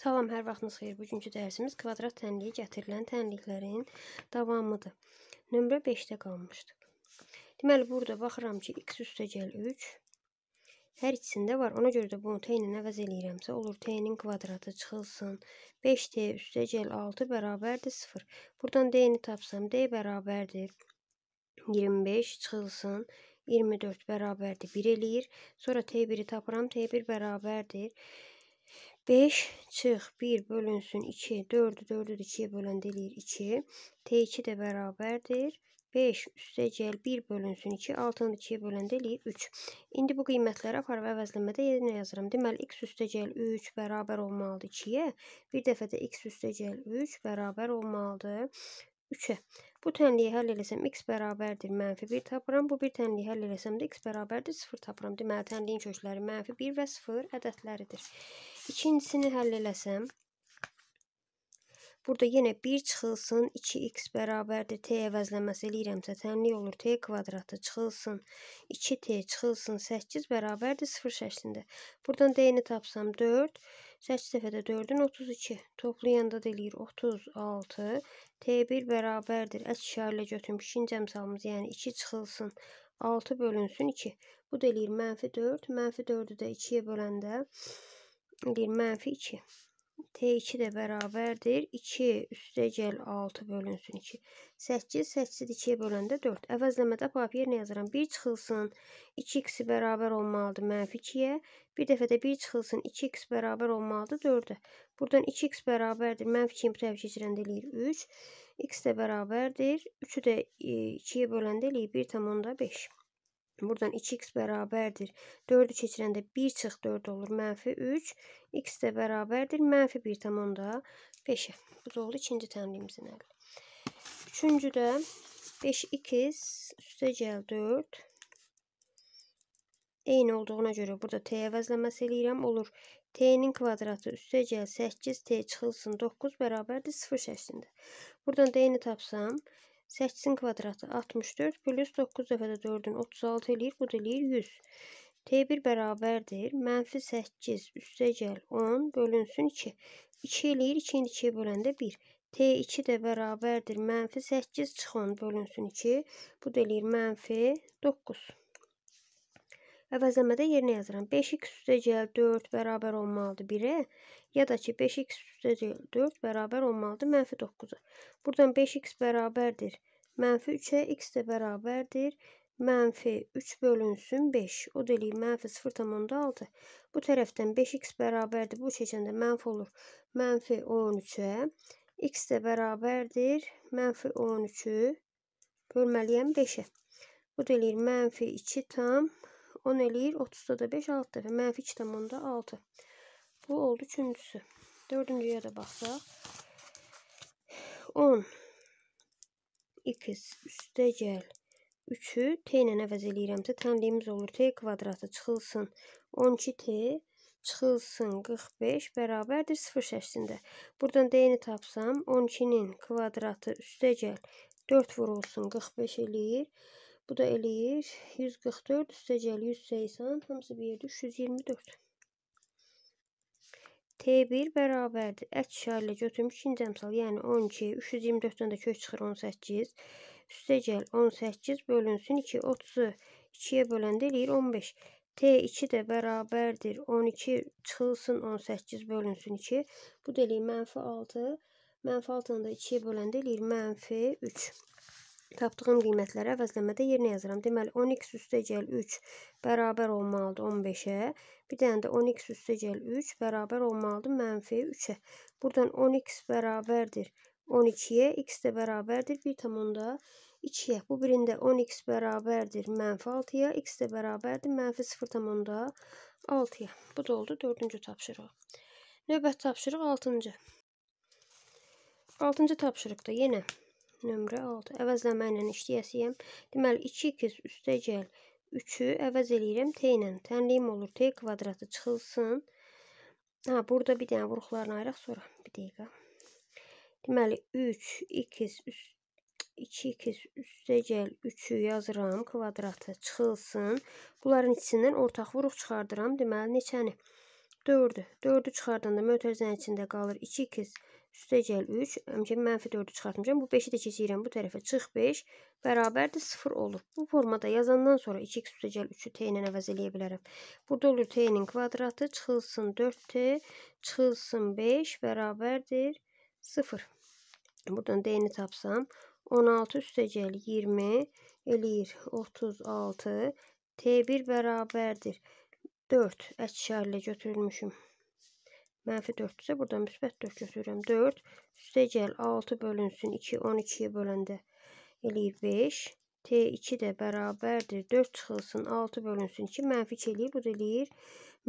Salam, hər vaxtınız xeyir. Bugünkü dərsimiz kvadrat tənliyi gətirilən tənliklərin davamıdır. Nömrə 5-də qalmışdıq. Deməli, burada baxıram ki, x üstəgəl 3 hər ikisində var. Ona görə də bunu t ilə əvəz eləyirəmsə, olur t-nin kvadratı çıxılsın. 5t üstəgəl 6 bərabərdir 0. Buradan d-ni tapsam, d bərabərdir 25 çıxılsın. 24 bərabərdir 1 eləyir. Sonra t1-i tapıram, t1 bərabərdir 25. 5 çıx 1 bölünsün 2, 4-ü 4-ü 2-yə böləndə eləyir 2. T2 də bərabərdir. 5 üstə gəl 1 bölünsün 2, 6-nı 2-yə böləndə eləyir 3. İndi bu qiymətləri aparıb əvəzləmədə yerinə yazıram. Deməli, x üstə gəl 3 bərabər olmalıdır 2-yə. Bir dəfə də x üstə gəl 3 bərabər olmalıdır. 3-ə. Bu tənliyi həll eləsəm x bərabərdir mənfi 1 tapıram. Bu bir tənliyi həll eləsəm də x bərabərdir 0 tapıram. Deməli tənliyin kökləri mənfi 1 və 0 ədədləridir. İkincisini həll eləsəm Burada yenə 1 çıxılsın, 2x bərabərdir. T əvəzləməsi eləyirəmsə tənlik olur. T kvadratı çıxılsın, 2t çıxılsın, 8 bərabərdir 0 şəklində. Buradan d-ni tapsam 4, Səs səhvədə 4-ün 32 toplayanda deyilir 36. T1 bərabərdir. Əks işarələ götürüm ikinci əmsalımız, yəni 2 çıxılsın. 6 bölünsün 2. Bu deyilir mənfi 4. Mənfi 4-ü də 2-yə böləndə deyir mənfi 2. T2 də bərabərdir. 2 üstəgəl 6 bölünsün 2. 8, 8 2-yə böləndə 4. Əvəzləmədə papir nə yazıram? 1 çıxılsın, 2x-i bərabər olmalıdır mənfi 2-yə. Bir dəfə də 1 çıxılsın, 2x bərabər olmalıdır 4-ə. Buradan 2x bərabərdir, mənfi 2-yi bu tərəf keçirəndə eləyir 3. x də bərabərdir, 3-ü də 2-yə e, böləndə eləyir 1,5. Buradan 2x bərabərdir. 4-ü keçirəndə 1 çıx 4 olur. Mənfi 3. x də bərabərdir. Mənfi 1 tamam da 5-ə. Bu da oldu ikinci təmrimizin əli. Üçüncü də 5x üstə gəl 4. Eyni olduğuna görə burada t əvəzləməsi eləyirəm. Olur. T-nin kvadratı üstə gəl 8, T çıxılsın 9 bərabərdir 0 şəklində. Buradan D-ni tapsam, 8 8-in kvadratı 64 plus 9 dəfə də 4-ün 36 eləyir. Bu da eləyir 100. T1 bərabərdir. Mənfi 8 üstə gəl 10 bölünsün 2. 2 eləyir 2-ni 2-yə böləndə 1. T2 də bərabərdir. Mənfi 8 çıx 10 bölünsün 2. Bu da eləyir mənfi 9. Əvəzləmədə yerinə yazıram. 5x üstəcəl 4 bərabər olmalıdır 1-ə. Ya da ki, 5x üstəcəl 4 bərabər olmalıdır mənfi 9-a. Buradan 5x bərabərdir. Mənfi 3-ə, x də bərabərdir. Mənfi 3 bölünsün 5. O da eləyir, mənfi 0,6. Bu tərəfdən 5x bərabərdir. Bu keçəndə mənfi olur. Mənfi 13-ə. x də bərabərdir. Mənfi 13-ü bölməliyəm 5-ə. Bu da eləyir, mənfi 2 tam 10 eləyir. 30'da da 5, 6 dəfə. Mənfi 2,6. Bu oldu üçüncüsü. Dördüncüyə də baxsaq. 10 x üstəgəl 3-ü t ilə əvəz eləyirəmsə, tənliyimiz olur. t kvadratı çıxılsın 12t çıxılsın 45 bərabərdir 0 şəklində. Buradan d-ni tapsam, 12-nin kvadratı üstəgəl 4 vurulsun 45 eləyir. Bu da eləyir. 144 üstəcəl 180 hamısı bir yerdə 324. T1 bərabərdir. Əks şərlə götürmüş ikinci əmsal, yəni 12, 324-dən də kök çıxır 18. Üstəcəl 18 bölünsün 2, 30-u 2-yə böləndə eləyir 15. T2 də bərabərdir 12 çıxılsın 18 bölünsün 2. Bu da eləyir mənfi 6. Mənfi 6-nı da 2-yə böləndə eləyir mənfi 3. Tapdığım qiymətlərə əvəzləmədə yerinə yazıram. Deməli, 10x üstəgəl 3 bərabər olmalıdır 15-ə. Bir dənə də 10x üstəgəl 3 bərabər olmalıdır mənfi 3-ə. Buradan 10x bərabərdir 12-yə, x də bərabərdir 1,2-yə. Bu birində 10x bərabərdir mənfi 6-ya, x də bərabərdir mənfi 0,6-ya. Bu da oldu 4-cü tapşırıq. Növbət tapşırıq 6-cı. 6-cı tapşırıqda yenə nömrə 6. Əvəzləmə ilə işləyəsiyəm. Deməli, 2 kez üstə gəl 3-ü əvəz eləyirəm t ilə. Tənliyim olur, t kvadratı çıxılsın. Ha, burada bir dənə vurğularını ayıraq sonra. Bir dəqiqə. Deməli, 3, 2 üst 2 2 üstə gəl 3-ü yazıram, kvadratı çıxılsın. Bunların içindən ortaq vuruq çıxardıram. Deməli, neçəni? 4-ü. 4-ü çıxardanda mötərizənin içində qalır 2 2 üstə gəl 3, həmçinin mənfi 4-ü çıxartmışam. Bu 5-i də keçirəm bu tərəfə. Çıx 5 bərabərdir 0 olur. Bu formada yazandan sonra 2x üstə gəl 3-ü t ilə əvəz eləyə bilərəm. Burada olur t-nin kvadratı, çıxılsın 4t, çıxılsın 5 bərabərdir 0. Buradan d-ni tapsam 16 üstə gəl 20 eləyir 36 t1 bərabərdir 4 əkşərlə götürülmüşüm. Mənfi 4-dürsə buradan müsbət 4 götürürəm. 4 üstə gəl 6 bölünsün 2 12-yə böləndə eləyir 5. T2 də bərabərdir. 4 çıxılsın 6 bölünsün 2 mənfi 2 eləyir. Bu da eləyir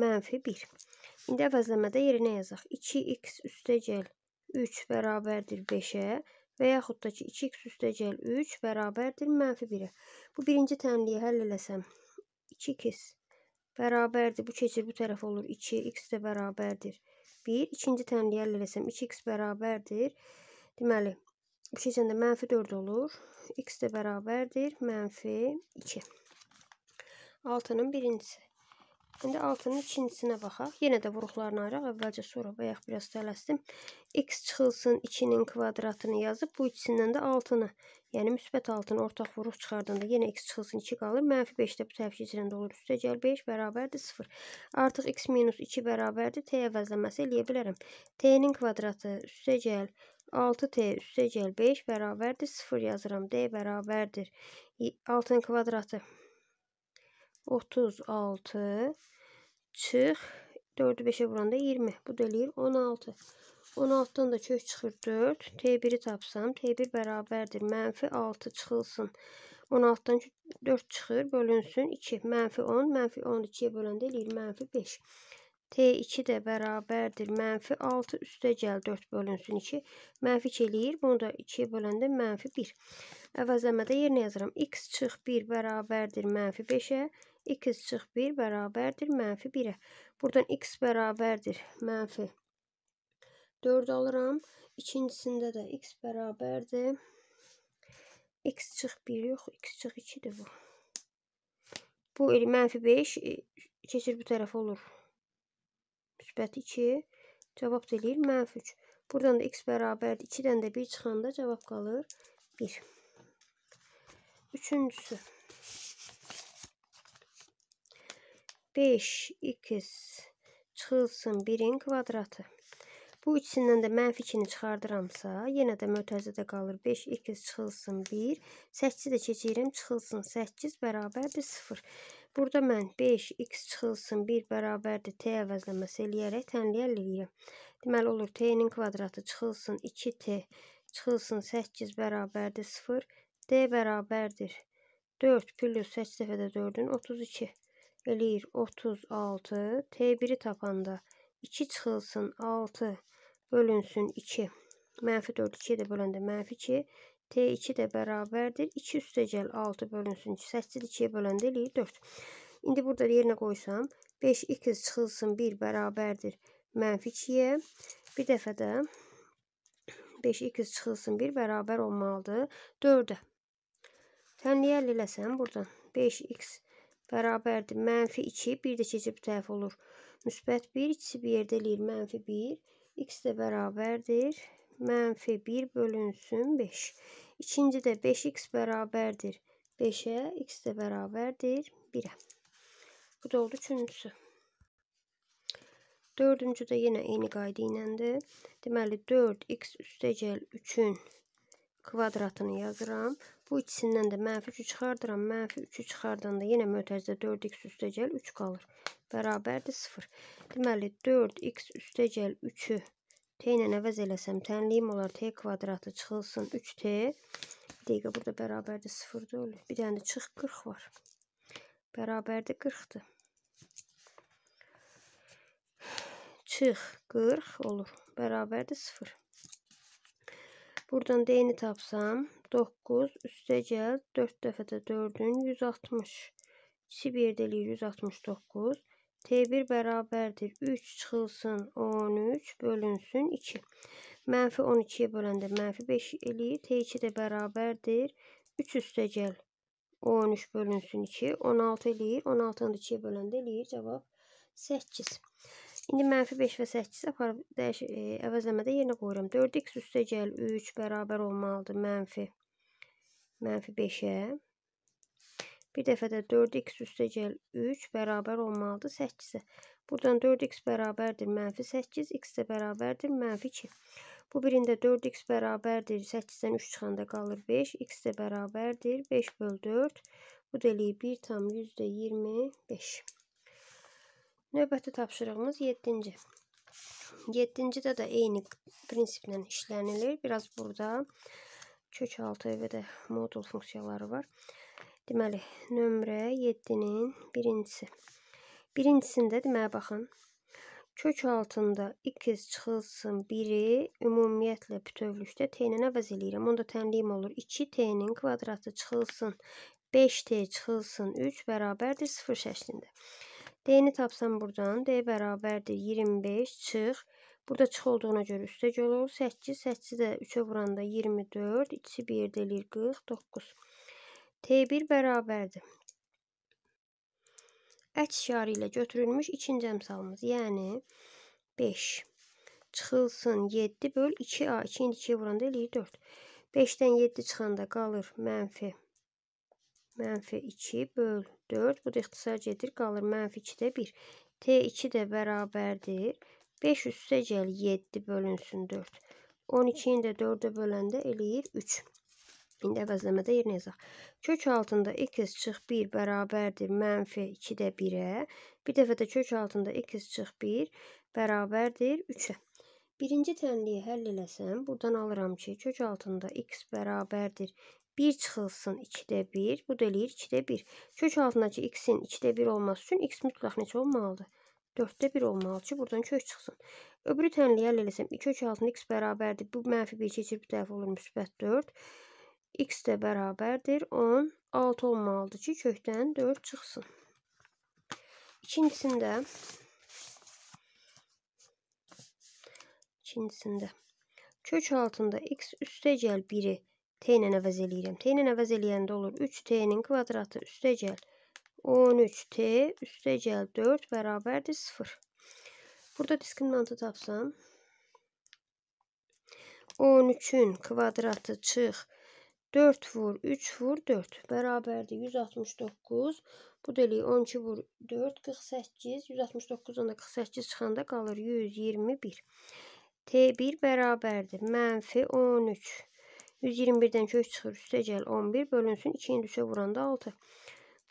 mənfi 1. İndi əvəzləmədə yerinə yazaq. 2x üstə gəl 3 bərabərdir 5-ə və yaxud da ki 2x üstə gəl 3 bərabərdir mənfi 1-ə. Bu birinci tənliyi həll eləsəm 2x bərabərdir. Bu keçir bu tərəf olur 2, x də bərabərdir 1. İkinci təni yəlləsəm 2x bərabərdir. Deməli, bu keçəndə mənfi 4 olur. x də bərabərdir mənfi 2. Altının birincisi. İndi altının ikincisinə baxaq. Yenə də vuruqlarını ayıraq. Əvvəlcə sonra bayaq biraz tələsdim. X çıxılsın 2-nin kvadratını yazıb bu ikisindən də altını, yəni müsbət altını ortaq vuruq çıxardanda yenə x çıxılsın 2 qalır. Mənfi 5 də bu tərəf içində olur. Üstə gəl 5 bərabərdir 0. Artıq x minus 2 bərabərdir. T əvəzləməsi eləyə bilərəm. T-nin kvadratı üstə gəl 6t üstə gəl 5 bərabərdir 0 yazıram. D bərabərdir 6-nın kvadratı 36 çıx 4-ü 5-ə vuranda 20. Bu da eləyir 16. 16-dan da kök çıxır 4. T1-i tapsam, T1 bərabərdir. Mənfi 6 çıxılsın. 16-dan 4 çıxır, bölünsün 2. Mənfi 10, mənfi 10 2-yə böləndə eləyir mənfi 5. T2 də bərabərdir. Mənfi 6 üstə gəl 4 bölünsün 2. Mənfi 2 eləyir. Bunu da 2-yə böləndə mənfi 1. Əvəzləmədə yerinə yazıram. X çıx 1 bərabərdir mənfi 5-ə x çıx 1 bərabərdir mənfi 1-ə. Buradan x bərabərdir mənfi 4 alıram. İkincisində də x bərabərdir. x çıx 1 yox, x çıx 2-dir bu. Bu elə mənfi 5 e, keçir bu tərəf olur. Müsbət 2 cavab da eləyir mənfi 3. Buradan da x bərabərdir. 2-dən də 1 çıxanda cavab qalır 1. Üçüncüsü. 5 x çıxılsın 1-in kvadratı. Bu ikisindən də mənfi 2-ni çıxardıramsa, yenə də mötəzədə qalır 5 x çıxılsın 1, 8-i də keçirəm, çıxılsın 8 bərabərdir 0. Burada mən 5 x çıxılsın 1 bərabərdir t əvəzləməsi eləyərək tənliyə eləyirəm. Deməli olur t-nin kvadratı çıxılsın 2t çıxılsın 8 bərabərdir 0, d bərabərdir 4 plus 8 dəfə də 4-ün 32 eləyir 36. T1-i tapanda 2 çıxılsın 6 bölünsün 2. Mənfi 4 2-yə də böləndə mənfi 2. T2 də bərabərdir. 2 üstəgəl 6 bölünsün 2. 8 2-yə böləndə eləyir 4. İndi burada yerinə qoysam 5x çıxılsın 1 bərabərdir mənfi 2-yə. Bir dəfə də 5x çıxılsın 1 bərabər olmalıdır 4-ə. Tənliyə eləsəm buradan 5x çıxılsın bərabərdir. Mənfi 2, 1 də keçib təhv olur. Müsbət 1, ikisi bir yerdə eləyir. Mənfi 1, x də bərabərdir. Mənfi 1 bölünsün 5. İkinci də 5x bərabərdir. 5-ə, x də bərabərdir 1-ə. Bu da oldu üçüncüsü. Dördüncü də yenə eyni qayda iləndir. Deməli, 4x üstəgəl 3-ün kvadratını yazıram. Bu ikisindən də mənfi 3-ü çıxardıram. Mənfi 3-ü çıxardanda yenə mötərizə 4x üstəgəl 3 qalır. Bərabərdir 0. Deməli, 4x üstəgəl 3-ü t ilə əvəz eləsəm, tənliyim olar t kvadratı çıxılsın 3t. Bir dəqiqə burada bərabərdir 0 olur. Bir dənə çıx 40 var. Bərabərdir 40-dır. Çıx 40 olur. Bərabərdir 0. Buradan d-ni tapsam, 9 üstəgəl 4 dəfə də 4-ün 160. İki bir deliyi 169. T1 bərabərdir. 3 çıxılsın 13 bölünsün 2. Mənfi 12-yə böləndə mənfi 5 eləyir. T2 də bərabərdir. 3 üstəgəl 13 bölünsün 2. 16 eləyir. 16-nı 2-yə böləndə eləyir. Cavab 8. İndi mənfi 5 və 8 aparıb dəyiş, ə, əvəzləmədə yerinə qoyuram. 4x üstəgəl 3 bərabər olmalıdır mənfi Mənfi 5-ə. Bir dəfə də 4x üstə gəl 3 bərabər olmalıdır 8-ə. Buradan 4x bərabərdir mənfi 8, x də bərabərdir mənfi 2. Bu birində 4x bərabərdir 8-dən 3 çıxanda qalır 5, x də bərabərdir 5 böl 4. Bu da eləyir 1 tam %25. Növbəti tapşırığımız 7-ci. 7-cidə də eyni prinsiplə işlənilir. Biraz burada kök altı və də modul funksiyaları var. Deməli, nömrə 7-nin birincisi. Birincisində deməli, baxın, kök altında 2 çıxılsın 1-i ümumiyyətlə bütövlükdə t-nin əvəz eləyirəm. Onda tənliyim olur 2t-nin kvadratı çıxılsın 5t çıxılsın 3 bərabərdir 0 şəklində. D-ni tapsam buradan, D bərabərdir 25 çıx Burada çıx olduğuna görə üstə göl olur. 8, 8 də 3-ə vuranda 24, ikisi bir yerdə eləyir 49. T1 bərabərdir. Əks şiarı ilə götürülmüş ikinci əmsalımız, yəni 5. Çıxılsın 7 böl 2A, 2-ci 2-yə vuranda eləyir 4. 5-dən 7 çıxanda qalır mənfi mənfi 2 böl 4. Bu da ixtisar gedir, qalır mənfi 2-də 1. T2 də bərabərdir. 5 üstə gəl 7 bölünsün 4. 12-ni də 4-ə böləndə eləyir 3. İndi əvəzləmədə yerinə yazaq. Kök altında x çıx 1 bərabərdir mənfi 2-də 1-ə. Bir dəfə də kök altında x çıx 1 bərabərdir 3-ə. Birinci tənliyi həll eləsəm, buradan alıram ki, kök altında x bərabərdir 1 çıxılsın 2-də 1, bu da eləyir 2-də 1. Kök altındakı x-in 2-də 1 olması üçün x mütləq neçə olmalıdır? 4-də 1 olmalı ki, buradan kök çıxsın. Öbürü tənliyə əl eləsəm, 2 kök altında x bərabərdir. Bu mənfi 1 keçir, bu tərəf olur müsbət 4. x də bərabərdir. 10, 6 olmalıdır ki, kökdən 4 çıxsın. İkincisində ikincisində kök altında x üstəgəl 1-i t ilə əvəz eləyirəm. t ilə əvəz eləyəndə olur 3t-nin kvadratı üstəgəl 1 13T üstəgəl 4 bərabərdir 0. Burada diskriminantı tapsam. 13-ün kvadratı çıx 4 vur 3 vur 4 bərabərdir 169. Bu deyilik 12 vur 4 48. 169-dan da 48 çıxanda qalır 121. T1 bərabərdir mənfi 13. 121-dən kök çıxır üstəgəl 11 bölünsün 2-ni düşə vuranda 6.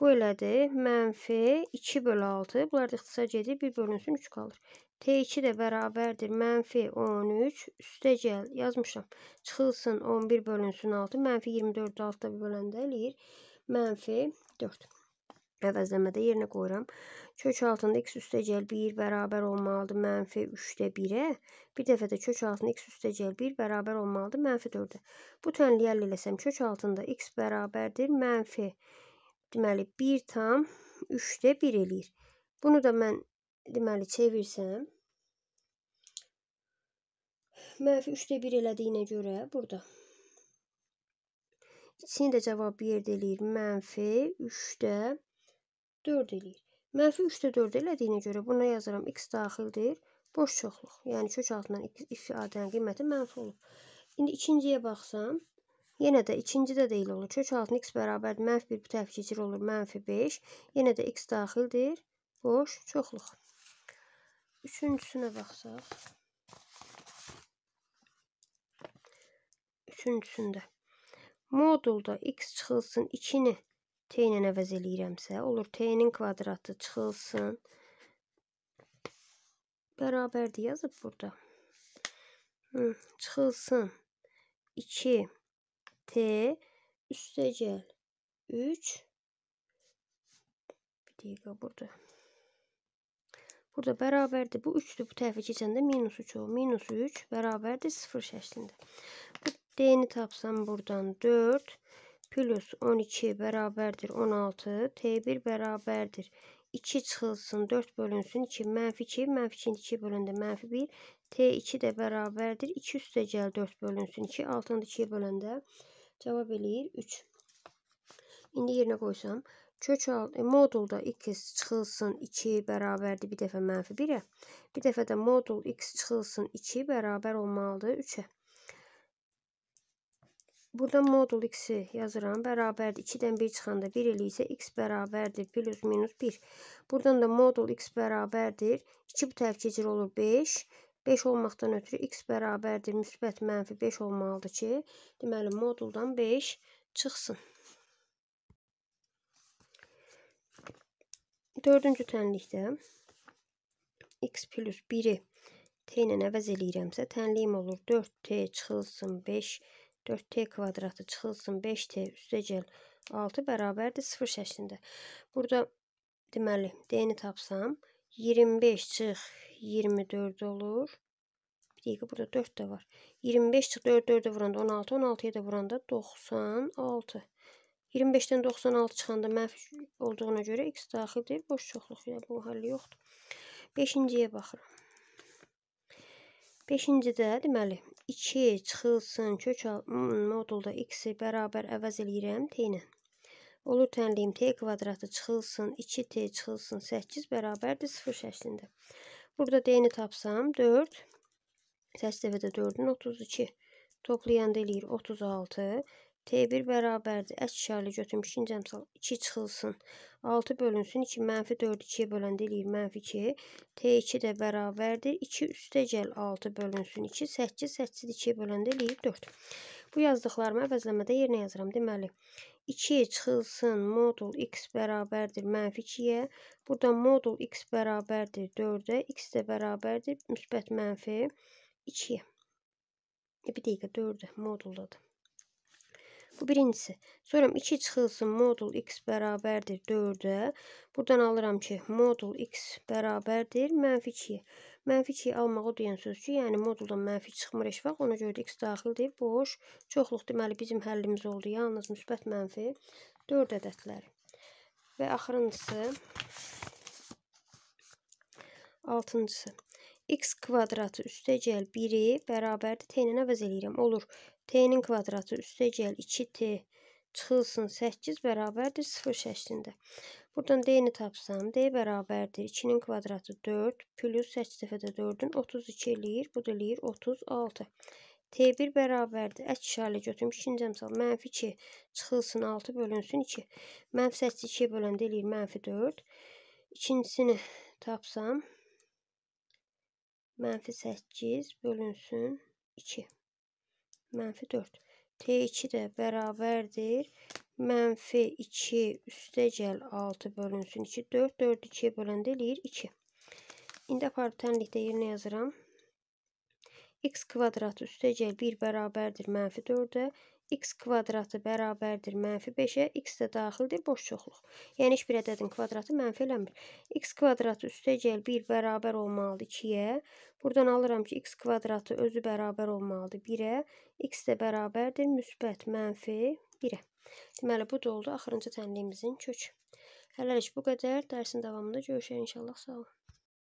Bu elədir. Mənfi 2 bölü 6. Bunlar da ixtisa gedir. 1 bölünsün 3 qalır. T2 də bərabərdir. Mənfi 13. Üstə gəl. Yazmışam. Çıxılsın 11 bölünsün 6. Mənfi 24 6-da böləndə eləyir. Mənfi 4. Əvəzləmədə yerinə qoyuram. Kök altında x üstə gəl 1 bərabər olmalıdır. Mənfi 3-də 1-ə. Bir dəfə də kök altında x üstə gəl 1 bərabər olmalıdır. Mənfi 4-də. Bu tənliyi həll eləsəm kök altında x bərabərdir. Mənfi 4 deməli 1 tam 3-də 1 eləyir. Bunu da mən deməli çevirsəm mənfi 3-də 1 elədiyinə görə burada ikisini də cavab 1 eləyir. Mənfi 3-də 4 eləyir. Mənfi 3-də 4 elədiyinə görə buna yazıram x daxildir. Boş çoxluq. Yəni kök altından ifadənin yəni qiyməti mənfi olub. İndi ikinciyə baxsam Yenə də ikinci də deyil olur. Kök altında x bərabər mənfi 1 bu tərəf keçir olur mənfi 5. Yenə də x daxildir. Boş çoxluq. Üçüncüsünə baxsaq. Üçüncüsündə. Modulda x çıxılsın 2-ni t ilə əvəz eləyirəmsə, olur t-nin kvadratı çıxılsın. Bərabərdir yazıb burada. Hı, çıxılsın 2 T üstegel 3 bir dakika burada. Burada bərabərdir. Bu 3-dür. Bu tərəfə keçəndə minus 3 olur. Minus 3 bərabərdir 0 şəklində. Bu D-ni tapsam buradan 4 plus 12 bərabərdir 16. T1 bərabərdir 2 çıxılsın, 4 bölünsün, 2, mənfi 2, mənfi 2, 2 bölündə mənfi 1, T2 də bərabərdir, 2 üstə gəl 4 bölünsün, 2, altında 2 böləndə 1. Cevap eləyir 3. İndi yerinə qoysam. Kök al, e, modulda x çıxılsın 2 bərabərdir bir dəfə mənfi 1-ə. Bir dəfə də modul x çıxılsın 2 bərabər olmalıdır 3-ə. Burada modul x-i yazıram. Bərabərdir. 2-dən 1 çıxanda 1 eləyirsə x bərabərdir. Plus minus 1. Buradan da modul x bərabərdir. 2 bu tərəf keçir olur 5. 5 olmaqdan ötürü x bərabərdir, müsbət mənfi 5 olmalıdır ki, deməli, moduldan 5 çıxsın. Dördüncü tənlikdə x plus 1-i t ilə əvəz eləyirəmsə, tənliyim olur 4t çıxılsın 5, 4t kvadratı çıxılsın 5t üstəcəl 6 bərabərdir 0 şəklində. Burada deməli, d-ni tapsam, 25 çıx 24 olur. Bir dəqiqə burada 4 də var. 25 çıxdı 4 4-ə vuranda 16, 16-ya da vuranda 96. 25-dən 96 çıxanda mənfi olduğuna görə x daxildir. Boş çoxluq ilə yəni bu həll yoxdur. 5-ciyə baxıram. 5-cidə deməli 2 çıxılsın kök hmm, modulda x-i bərabər əvəz eləyirəm t ilə. Olur tənliyim t kvadratı çıxılsın 2t çıxılsın 8 bərabərdir 0 şəklində. Burada D-ni tapsam 4. Səs dəfədə 4-ün 32. Toplayanda eləyir 36. T1 bərabərdir. Əs işarəli götürüm ikinci əmsal 2 çıxılsın. 6 bölünsün 2, mənfi 4 2-yə böləndə eləyir mənfi 2. T2 də bərabərdir. 2 üstə gəl 6 bölünsün 2, 8, 8 2-yə böləndə eləyir 4. Bu yazdıqlarımı əvəzləmədə yerinə yazıram. Deməli, 2 çıxılsın modul x bərabərdir mənfi 2-yə. Burada modul x bərabərdir 4-ə, x də bərabərdir müsbət mənfi 2-yə. E, bir dəqiqə 4-ə moduldadır. Bu birincisi. Sonra 2 çıxılsın modul x bərabərdir 4-ə. Buradan alıram ki, modul x bərabərdir mənfi 2-yə. Mənfi 2-yi almaq o deyən söz ki, yəni moduldan mənfi çıxmır heç vaxt. Ona görə də x daxildir, boş. Çoxluq deməli bizim həllimiz oldu. Yalnız müsbət mənfi 4 ədədlər. Və axırıncısı 6-cısı x kvadratı üstə gəl 1-i bərabərdir t-nin əvəz eləyirəm. Olur. t-nin kvadratı üstə gəl 2t çıxılsın 8 bərabərdir 0 şəklində. Buradan D-ni tapsam, D bərabərdir. 2-nin kvadratı 4, plus 8 dəfə də 4-ün 32 eləyir. Bu da eləyir 36. T1 bərabərdir. Əks işarələ götürmüş ikinci əmsal. Mənfi 2 çıxılsın 6 bölünsün 2. Mənfi 8 2 böləndə eləyir mənfi 4. İkincisini tapsam. Mənfi 8 bölünsün 2. Mənfi 4. T2 də bərabərdir. Mənfi 2 üstəcəl 6 bölünsün 2. 4, 4, 2-yə böləndə eləyir 2. İndi aparıb tənlikdə yerinə yazıram. x kvadratı üstəcəl 1 bərabərdir mənfi 4-ə, x kvadratı bərabərdir mənfi 5-ə, x də daxildir boş çoxluq. Yəni, heç bir ədədin kvadratı mənfi eləmir. x kvadratı üstəcəl 1 bərabər olmalıdır 2-yə. Buradan alıram ki, x kvadratı özü bərabər olmalıdır 1-ə, x də bərabərdir müsbət mənfi 1-ə. Deməli, bu da oldu axırıncı tənliyimizin kök. Hələlik bu qədər. Dərsin davamında görüşək inşallah. Sağ olun.